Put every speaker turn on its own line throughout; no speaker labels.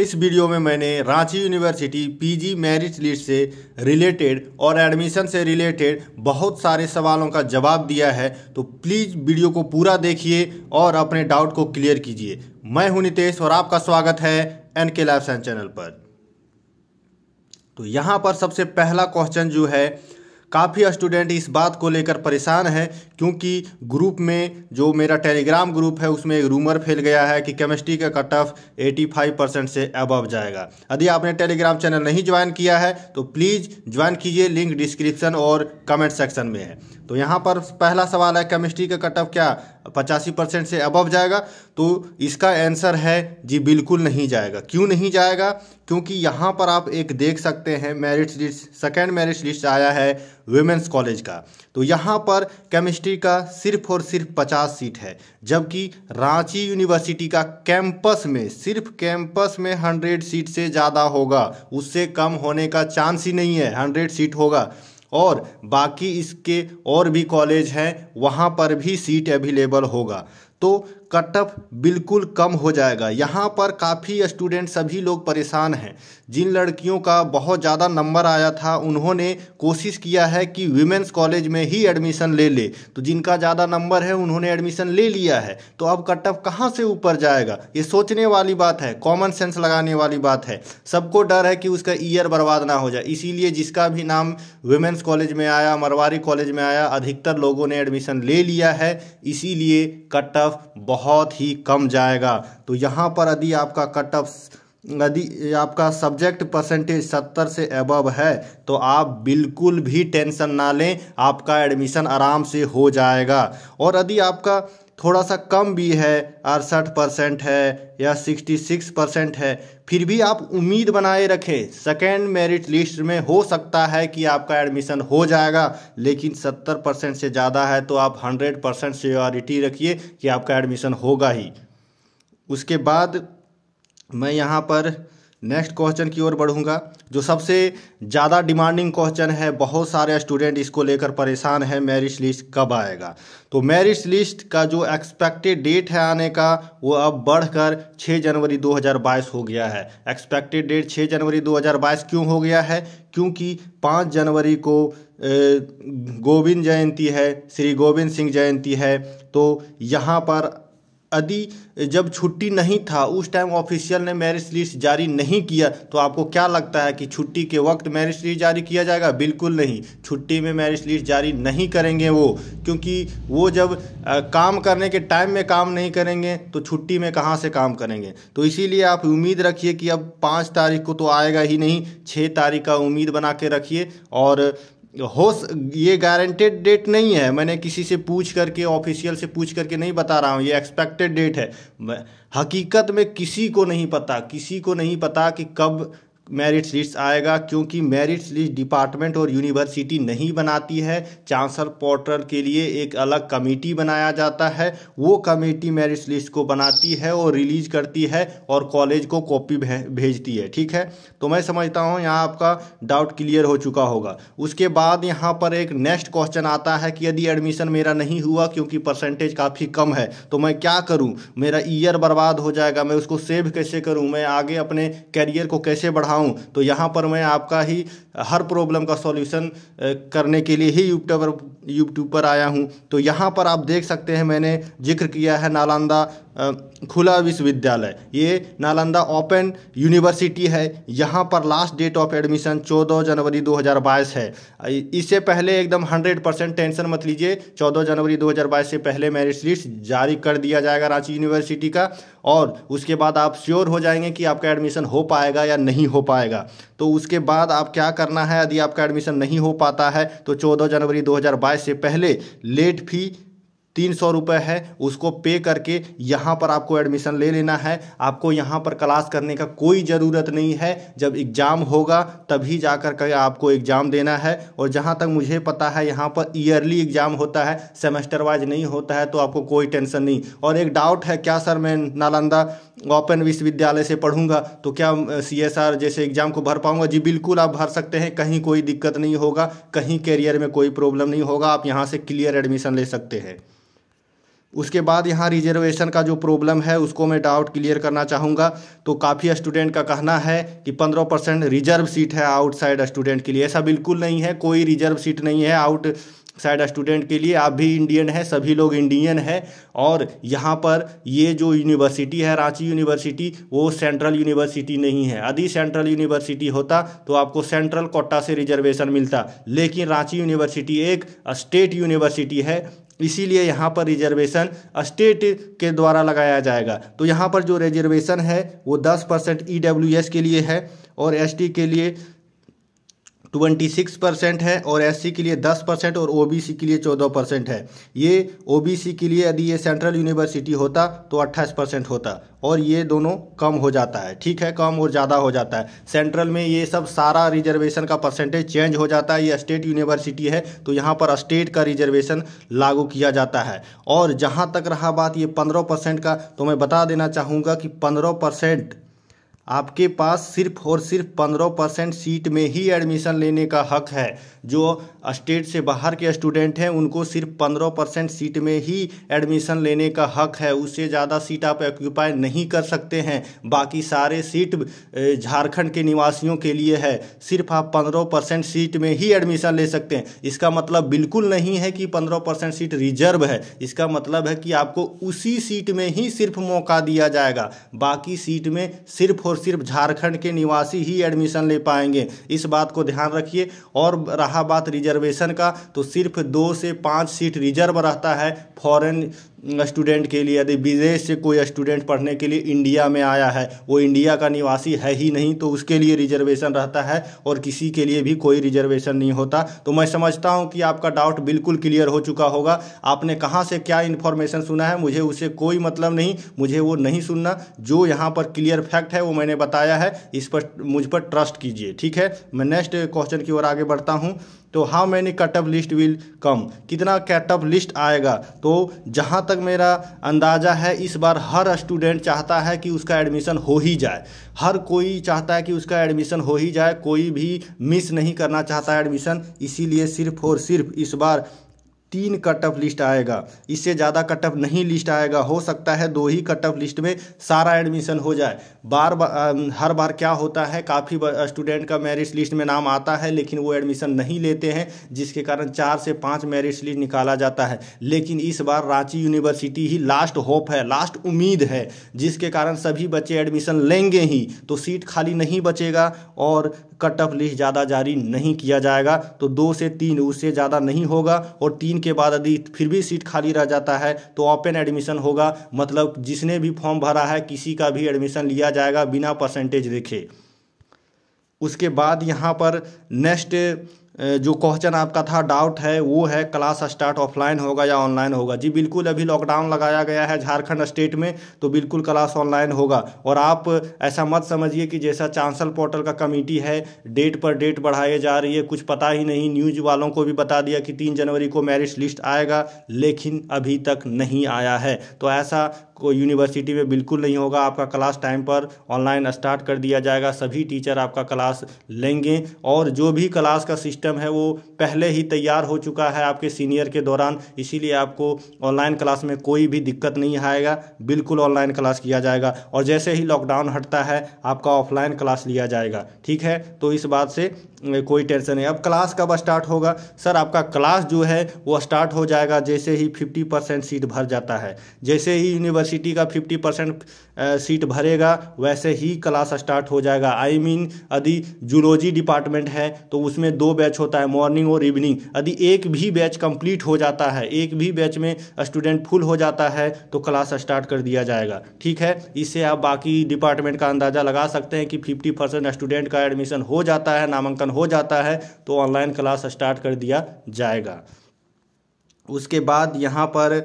इस वीडियो में मैंने Ranchi university PG merit list से रिलेटेड और एडमिशन से रिलेटेड बहुत सारे सवालों का जवाब दिया है तो प्लीज़ वीडियो को पूरा देखिए और अपने डाउट को क्लियर कीजिए मैं हूं नितेश और आपका स्वागत है एन के लाइफ साइंस चैनल पर तो यहां पर सबसे पहला क्वेश्चन जो है काफ़ी स्टूडेंट इस बात को लेकर परेशान है क्योंकि ग्रुप में जो मेरा टेलीग्राम ग्रुप है उसमें एक रूमर फैल गया है कि केमिस्ट्री का कट ऑफ फाइव परसेंट से अबव जाएगा यदि आपने टेलीग्राम चैनल नहीं ज्वाइन किया है तो प्लीज़ ज्वाइन कीजिए लिंक डिस्क्रिप्शन और कमेंट सेक्शन में है तो यहाँ पर पहला सवाल है केमिस्ट्री का कट ऑफ क्या पचासी परसेंट से अबव जाएगा तो इसका आंसर है जी बिल्कुल नहीं जाएगा क्यों नहीं जाएगा क्योंकि यहाँ पर आप एक देख सकते हैं merit list second merit list आया है वेमेंस कॉलेज का तो यहाँ पर केमिस्ट्री का सिर्फ और सिर्फ पचास सीट है जबकि रांची यूनिवर्सिटी का कैंपस में सिर्फ कैंपस में हंड्रेड सीट से ज़्यादा होगा उससे कम होने का चांस ही नहीं है हंड्रेड सीट होगा और बाकी इसके और भी कॉलेज हैं वहाँ पर भी सीट अवेलेबल होगा तो कट ऑफ बिल्कुल कम हो जाएगा यहाँ पर काफ़ी स्टूडेंट सभी लोग परेशान हैं जिन लड़कियों का बहुत ज़्यादा नंबर आया था उन्होंने कोशिश किया है कि वीमेंस कॉलेज में ही एडमिशन ले ले तो जिनका ज़्यादा नंबर है उन्होंने एडमिशन ले लिया है तो अब कट ऑफ कहाँ से ऊपर जाएगा ये सोचने वाली बात है कॉमन सेंस लगाने वाली बात है सबको डर है कि उसका ईयर बर्बाद ना हो जाए इसीलिए जिसका भी नाम वीमेंस कॉलेज में आया मरवारी कॉलेज में आया अधिकतर लोगों ने एडमिशन ले लिया है इसीलिए कट ऑफ बहुत बहुत ही कम जाएगा तो यहाँ पर यदि आपका कट ऑफ यदि आपका सब्जेक्ट परसेंटेज सत्तर से एबव है तो आप बिल्कुल भी टेंशन ना लें आपका एडमिशन आराम से हो जाएगा और यदि आपका थोड़ा सा कम भी है अड़सठ परसेंट है या सिक्सटी सिक्स परसेंट है फिर भी आप उम्मीद बनाए रखें सेकेंड मेरिट लिस्ट में हो सकता है कि आपका एडमिशन हो जाएगा लेकिन सत्तर परसेंट से ज़्यादा है तो आप हंड्रेड परसेंट सियोरिटी रखिए कि आपका एडमिशन होगा ही उसके बाद मैं यहाँ पर नेक्स्ट क्वेश्चन की ओर बढ़ूंगा जो सबसे ज़्यादा डिमांडिंग क्वेश्चन है बहुत सारे स्टूडेंट इसको लेकर परेशान है मैरिज लिस्ट कब आएगा तो मैरिज लिस्ट का जो एक्सपेक्टेड डेट है आने का वो अब बढ़कर 6 जनवरी 2022 हो गया है एक्सपेक्टेड डेट 6 जनवरी 2022 क्यों हो गया है क्योंकि 5 जनवरी को गोविंद जयंती है श्री गोविंद सिंह जयंती है तो यहाँ पर यदि जब छुट्टी नहीं था उस टाइम ऑफिशियल ने मैरिज लिस्ट जारी नहीं किया तो आपको क्या लगता है कि छुट्टी के वक्त मैरिज लिस्ट जारी किया जाएगा बिल्कुल नहीं छुट्टी में मैरिज लिस्ट जारी नहीं करेंगे वो क्योंकि वो जब आ, काम करने के टाइम में काम नहीं करेंगे तो छुट्टी में कहाँ से काम करेंगे तो इसीलिए आप उम्मीद रखिए कि अब पाँच तारीख को तो आएगा ही नहीं छः तारीख का उम्मीद बना के रखिए और हो ये गारंटेड डेट नहीं है मैंने किसी से पूछ करके ऑफिशियल से पूछ करके नहीं बता रहा हूँ ये एक्सपेक्टेड डेट है हकीकत में किसी को नहीं पता किसी को नहीं पता कि कब मेरिट लिस्ट आएगा क्योंकि मेरिट लिस्ट डिपार्टमेंट और यूनिवर्सिटी नहीं बनाती है चांसलर पोर्टल के लिए एक अलग कमेटी बनाया जाता है वो कमेटी मेरिट लिस्ट को बनाती है और रिलीज करती है और कॉलेज को कॉपी भेजती है ठीक है तो मैं समझता हूँ यहाँ आपका डाउट क्लियर हो चुका होगा उसके बाद यहाँ पर एक नेक्स्ट क्वेश्चन आता है कि यदि एडमिशन मेरा नहीं हुआ क्योंकि परसेंटेज काफ़ी कम है तो मैं क्या करूँ मेरा ईयर बर्बाद हो जाएगा मैं उसको सेव कैसे करूँ मैं आगे अपने करियर को कैसे बढ़ाऊँ हूँ तो यहाँ पर मैं आपका ही हर प्रॉब्लम का सॉल्यूशन करने के लिए ही यूट्यूब पर यूट्यूब पर आया हूँ तो यहाँ पर आप देख सकते हैं मैंने जिक्र किया है नालंदा खुला विश्वविद्यालय ये नालंदा ओपन यूनिवर्सिटी है यहाँ पर लास्ट डेट ऑफ एडमिशन 14 जनवरी 2022 है इससे पहले एकदम 100 परसेंट टेंशन मत लीजिए 14 जनवरी 2022 से पहले मेरिट लिस्ट जारी कर दिया जाएगा रांची यूनिवर्सिटी का और उसके बाद आप श्योर हो जाएंगे कि आपका एडमिशन हो पाएगा या नहीं हो पाएगा तो उसके बाद आप क्या करना है यदि आपका एडमिशन नहीं हो पाता है तो चौदह जनवरी दो से पहले लेट फी तीन सौ रुपये है उसको पे करके यहाँ पर आपको एडमिशन ले लेना है आपको यहाँ पर क्लास करने का कोई ज़रूरत नहीं है जब एग्ज़ाम होगा तभी जा कर के आपको एग्ज़ाम देना है और जहाँ तक मुझे पता है यहाँ पर ईयरली एग्ज़ाम होता है सेमेस्टर वाइज नहीं होता है तो आपको कोई टेंशन नहीं और एक डाउट है क्या सर मैं नालंदा ओपन विश्वविद्यालय से पढ़ूंगा तो क्या सी एस आर जैसे एग्ज़ाम को भर पाऊँगा जी बिल्कुल आप भर सकते हैं कहीं कोई दिक्कत नहीं होगा कहीं कैरियर में कोई प्रॉब्लम नहीं होगा आप यहाँ से क्लियर एडमिशन ले सकते हैं उसके बाद यहाँ रिजर्वेशन का जो प्रॉब्लम है उसको मैं डाउट क्लियर करना चाहूँगा तो काफ़ी स्टूडेंट का कहना है कि पंद्रह परसेंट रिजर्व सीट है आउटसाइड स्टूडेंट के लिए ऐसा बिल्कुल नहीं है कोई रिजर्व सीट नहीं है आउट साइड स्टूडेंट के लिए आप भी इंडियन है सभी लोग इंडियन है और यहाँ पर ये जो यूनिवर्सिटी है रांची यूनिवर्सिटी वो सेंट्रल यूनिवर्सिटी नहीं है यदि सेंट्रल यूनिवर्सिटी होता तो आपको सेंट्रल कोटा से रिजर्वेशन मिलता लेकिन रांची यूनिवर्सिटी एक स्टेट यूनिवर्सिटी है इसीलिए यहाँ पर रिजर्वेशन स्टेट के द्वारा लगाया जाएगा तो यहाँ पर जो रिजर्वेशन है वो दस परसेंट ई e के लिए है और एस के लिए ट्वेंटी सिक्स परसेंट है और एससी के लिए दस परसेंट और ओबीसी के लिए चौदह परसेंट है ये ओबीसी के लिए यदि ये सेंट्रल यूनिवर्सिटी होता तो अट्ठाईस परसेंट होता और ये दोनों कम हो जाता है ठीक है कम और ज़्यादा हो जाता है सेंट्रल में ये सब सारा रिजर्वेशन का परसेंटेज चेंज हो जाता है ये स्टेट यूनिवर्सिटी है तो यहाँ पर स्टेट का रिजर्वेशन लागू किया जाता है और जहाँ तक रहा बात ये पंद्रह परसेंट का तो मैं बता देना चाहूँगा कि पंद्रह परसेंट आपके पास सिर्फ और सिर्फ पंद्रह परसेंट सीट में ही एडमिशन लेने का हक है जो स्टेट से बाहर के स्टूडेंट हैं उनको सिर्फ पंद्रह परसेंट सीट में ही एडमिशन लेने का हक है उससे ज़्यादा सीट आप एक्यूपाई नहीं कर सकते हैं बाकी सारे सीट झारखंड के निवासियों के लिए है सिर्फ आप पंद्रह परसेंट सीट में ही एडमिशन ले सकते हैं इसका मतलब बिल्कुल नहीं है कि पंद्रह परसेंट सीट रिजर्व है इसका मतलब है कि आपको उसी सीट में ही सिर्फ मौका दिया जाएगा बाकी सीट में सिर्फ और सिर्फ झारखंड के निवासी ही एडमिशन ले पाएंगे इस बात को ध्यान रखिए और रहा बात रिजर्वेशन का तो सिर्फ दो से पाँच सीट रिजर्व रहता है फॉरेन स्टूडेंट के लिए यदि विदेश से कोई स्टूडेंट पढ़ने के लिए इंडिया में आया है वो इंडिया का निवासी है ही नहीं तो उसके लिए रिजर्वेशन रहता है और किसी के लिए भी कोई रिजर्वेशन नहीं होता तो मैं समझता हूँ कि आपका डाउट बिल्कुल क्लियर हो चुका होगा आपने कहाँ से क्या इन्फॉर्मेशन सुना है मुझे उससे कोई मतलब नहीं मुझे वो नहीं सुनना जो यहाँ पर क्लियर फैक्ट है वो मैंने बताया है इस पर मुझ पर ट्रस्ट कीजिए ठीक है मैं नेक्स्ट क्वेश्चन की ओर आगे बढ़ता हूँ तो how many cutoff list will come कितना कटअप लिस्ट आएगा तो जहाँ तक मेरा अंदाज़ा है इस बार हर स्टूडेंट चाहता है कि उसका एडमिशन हो ही जाए हर कोई चाहता है कि उसका एडमिशन हो ही जाए कोई भी मिस नहीं करना चाहता एडमिशन इसीलिए सिर्फ और सिर्फ इस बार तीन कट ऑफ लिस्ट आएगा इससे ज़्यादा कट ऑफ नहीं लिस्ट आएगा हो सकता है दो ही कट ऑफ लिस्ट में सारा एडमिशन हो जाए बार बार हर बार क्या होता है काफ़ी स्टूडेंट का मेरिट लिस्ट में नाम आता है लेकिन वो एडमिशन नहीं लेते हैं जिसके कारण चार से पाँच मेरिट लिस्ट निकाला जाता है लेकिन इस बार रांची यूनिवर्सिटी ही लास्ट होप है लास्ट उम्मीद है जिसके कारण सभी बच्चे एडमिशन लेंगे ही तो सीट खाली नहीं बचेगा और कट ऑफ लिस्ट ज़्यादा जारी नहीं किया जाएगा तो दो से तीन उससे ज़्यादा नहीं होगा और तीन के बाद यदि फिर भी सीट खाली रह जाता है तो ओपन एडमिशन होगा मतलब जिसने भी फॉर्म भरा है किसी का भी एडमिशन लिया जाएगा बिना परसेंटेज देखे उसके बाद यहाँ पर नेक्स्ट जो क्वेश्चन आपका था डाउट है वो है क्लास स्टार्ट ऑफलाइन होगा या ऑनलाइन होगा जी बिल्कुल अभी लॉकडाउन लगाया गया है झारखंड स्टेट में तो बिल्कुल क्लास ऑनलाइन होगा और आप ऐसा मत समझिए कि जैसा चांसल पोर्टल का कमेटी है डेट पर डेट बढ़ाए जा रही है कुछ पता ही नहीं न्यूज़ वालों को भी बता दिया कि तीन जनवरी को मैरिट लिस्ट आएगा लेकिन अभी तक नहीं आया है तो ऐसा को यूनिवर्सिटी में बिल्कुल नहीं होगा आपका क्लास टाइम पर ऑनलाइन स्टार्ट कर दिया जाएगा सभी टीचर आपका क्लास लेंगे और जो भी क्लास का सिस्टम है वो पहले ही तैयार हो चुका है आपके सीनियर के दौरान इसीलिए आपको ऑनलाइन क्लास में कोई भी दिक्कत नहीं आएगा बिल्कुल ऑनलाइन क्लास किया जाएगा और जैसे ही लॉकडाउन हटता है आपका ऑफलाइन क्लास लिया जाएगा ठीक है तो इस बात से कोई टेंशन नहीं अब क्लास कब स्टार्ट होगा सर आपका क्लास जो है वो स्टार्ट हो जाएगा जैसे ही फिफ्टी परसेंट सीट भर जाता है जैसे ही यूनिवर्सिटी का फिफ्टी परसेंट सीट भरेगा वैसे ही क्लास स्टार्ट हो जाएगा आई मीन यदि जूलॉजी डिपार्टमेंट है तो उसमें दो बैच होता है मॉर्निंग और इवनिंग यदि एक भी बैच कंप्लीट हो जाता है एक भी बैच में स्टूडेंट फुल हो जाता है तो क्लास स्टार्ट कर दिया जाएगा ठीक है इससे आप बाकी डिपार्टमेंट का अंदाज़ा लगा सकते हैं कि फिफ्टी परसेंट स्टूडेंट का एडमिशन हो जाता है नामांकन हो जाता है तो ऑनलाइन क्लास स्टार्ट कर दिया जाएगा उसके बाद यहाँ पर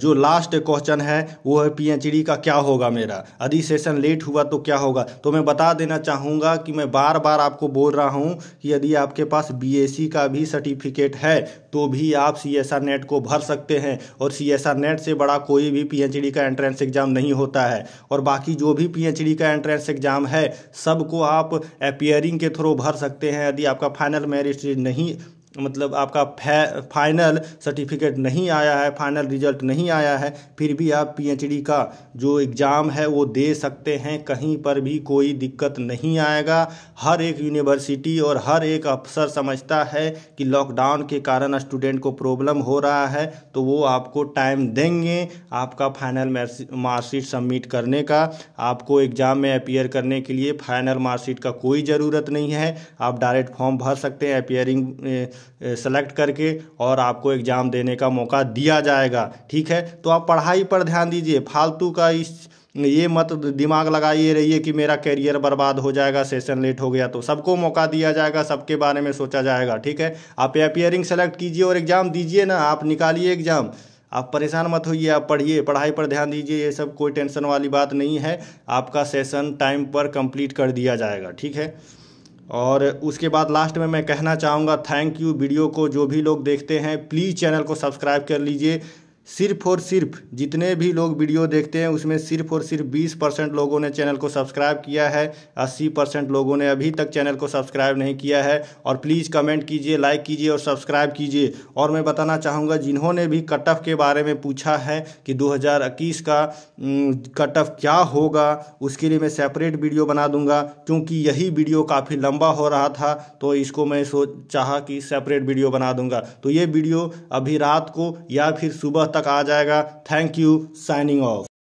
जो लास्ट क्वेश्चन है वो है पीएचडी का क्या होगा मेरा यदि सेशन लेट हुआ तो क्या होगा तो मैं बता देना चाहूँगा कि मैं बार बार आपको बोल रहा हूँ कि यदि आपके पास बीएससी का भी सर्टिफिकेट है तो भी आप सी एस आर नेट को भर सकते हैं और सी एस आर नेट से बड़ा कोई भी पीएचडी का एंट्रेंस एग्ज़ाम नहीं होता है और बाकी जो भी पीएचडी का एंट्रेंस एग्ज़ाम है सबको आप अपियरिंग के थ्रू भर सकते हैं यदि आपका फाइनल मेरिट नहीं मतलब आपका फाइनल सर्टिफिकेट नहीं आया है फाइनल रिजल्ट नहीं आया है फिर भी आप पीएचडी का जो एग्ज़ाम है वो दे सकते हैं कहीं पर भी कोई दिक्कत नहीं आएगा हर एक यूनिवर्सिटी और हर एक अफसर समझता है कि लॉकडाउन के कारण स्टूडेंट को प्रॉब्लम हो रहा है तो वो आपको टाइम देंगे आपका फाइनल मार्कशीट सबमिट करने का आपको एग्ज़ाम में अपियर करने के लिए फाइनल मार्कशीट का कोई ज़रूरत नहीं है आप डायरेक्ट फॉर्म भर सकते हैं अपियरिंग सेलेक्ट करके और आपको एग्ज़ाम देने का मौका दिया जाएगा ठीक है तो आप पढ़ाई पर ध्यान दीजिए फालतू का इस ये मत दिमाग लगाइए रहिए कि मेरा कैरियर बर्बाद हो जाएगा सेशन लेट हो गया तो सबको मौका दिया जाएगा सबके बारे में सोचा जाएगा ठीक है आप अपियरिंग सेलेक्ट कीजिए और एग्ज़ाम दीजिए ना आप निकालिए एग्ज़ाम आप परेशान मत होइए आप पढ़िए पढ़ाई पर ध्यान दीजिए ये सब कोई टेंशन वाली बात नहीं है आपका सेशन टाइम पर कंप्लीट कर दिया जाएगा ठीक है और उसके बाद लास्ट में मैं कहना चाहूँगा थैंक यू वीडियो को जो भी लोग देखते हैं प्लीज़ चैनल को सब्सक्राइब कर लीजिए सिर्फ और सिर्फ जितने भी लोग वीडियो देखते हैं उसमें सिर्फ और सिर्फ 20 परसेंट लोगों ने चैनल को सब्सक्राइब किया है 80 परसेंट लोगों ने अभी तक चैनल को सब्सक्राइब नहीं किया है और प्लीज़ कमेंट कीजिए लाइक कीजिए और सब्सक्राइब कीजिए और मैं बताना चाहूँगा जिन्होंने भी कट ऑफ के बारे में पूछा है कि दो का कट ऑफ क्या होगा उसके लिए मैं सेपरेट वीडियो बना दूंगा क्योंकि यही वीडियो काफ़ी लंबा हो रहा था तो इसको मैं सोच चाहा कि सेपरेट वीडियो बना दूंगा तो ये वीडियो अभी रात को या फिर सुबह तक तक आ जाएगा थैंक यू साइनिंग ऑफ